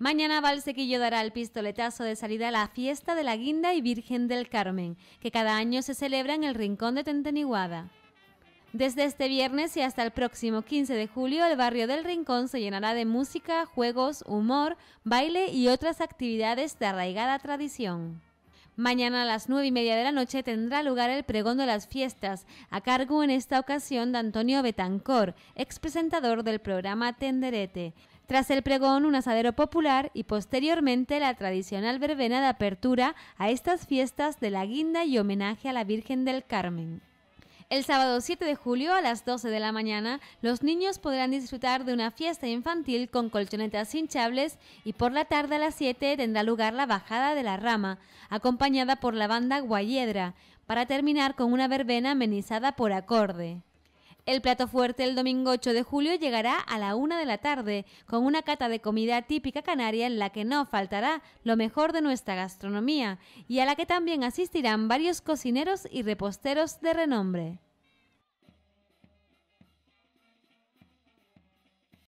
Mañana Valsequillo dará el pistoletazo de salida a la fiesta de la Guinda y Virgen del Carmen, que cada año se celebra en el Rincón de Tenteniguada. Desde este viernes y hasta el próximo 15 de julio, el barrio del Rincón se llenará de música, juegos, humor, baile y otras actividades de arraigada tradición. Mañana a las nueve y media de la noche tendrá lugar el pregón de las fiestas, a cargo en esta ocasión de Antonio Betancor, expresentador del programa Tenderete. Tras el pregón, un asadero popular y posteriormente la tradicional verbena de apertura a estas fiestas de la guinda y homenaje a la Virgen del Carmen. El sábado 7 de julio a las 12 de la mañana, los niños podrán disfrutar de una fiesta infantil con colchonetas hinchables y por la tarde a las 7 tendrá lugar la bajada de la rama, acompañada por la banda Guayedra, para terminar con una verbena amenizada por acorde. El plato fuerte el domingo 8 de julio llegará a la una de la tarde, con una cata de comida típica canaria en la que no faltará lo mejor de nuestra gastronomía y a la que también asistirán varios cocineros y reposteros de renombre.